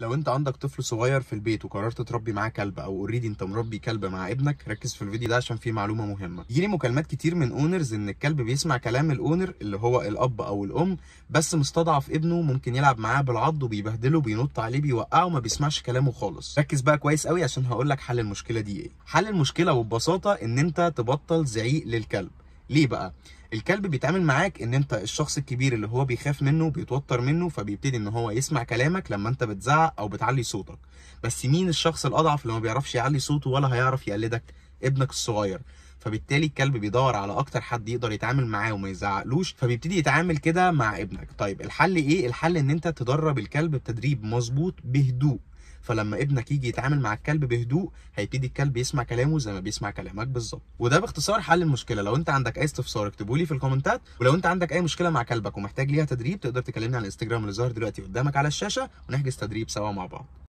لو انت عندك طفل صغير في البيت وقررت تربي معاه كلب او اوريدي انت مربي كلب مع ابنك ركز في الفيديو ده عشان فيه معلومه مهمه يجيلي مكالمات كتير من اونرز ان الكلب بيسمع كلام الاونر اللي هو الاب او الام بس مستضعف ابنه ممكن يلعب معاه بالعض وبيبهدله بينط عليه بيوقعه وما بيسمعش كلامه خالص ركز بقى كويس قوي عشان هقول لك حل المشكله دي ايه حل المشكله وببساطه ان انت تبطل زعيق للكلب ليه بقى الكلب بيتعامل معاك ان انت الشخص الكبير اللي هو بيخاف منه بيتوتر منه فبيبتدي ان هو يسمع كلامك لما انت بتزعق او بتعلي صوتك بس مين الشخص الاضعف اللي ما بيعرفش يعلي صوته ولا هيعرف يقلدك ابنك الصغير فبالتالي الكلب بيدور على اكتر حد يقدر يتعامل معاه وما يزعقلوش فبيبتدي يتعامل كده مع ابنك طيب الحل ايه الحل ان انت تدرب الكلب تدريب مظبوط بهدوء فلما ابنك يجي يتعامل مع الكلب بهدوء هيبتدي الكلب يسمع كلامه زي ما بيسمع كلامك بالظبط وده باختصار حل المشكله لو انت عندك اي استفسار اكتبه لي في الكومنتات ولو انت عندك اي مشكله مع كلبك ومحتاج ليها تدريب تقدر تكلمني على الانستجرام اللي ظاهر دلوقتي قدامك على الشاشه ونحجز تدريب سوا مع بعض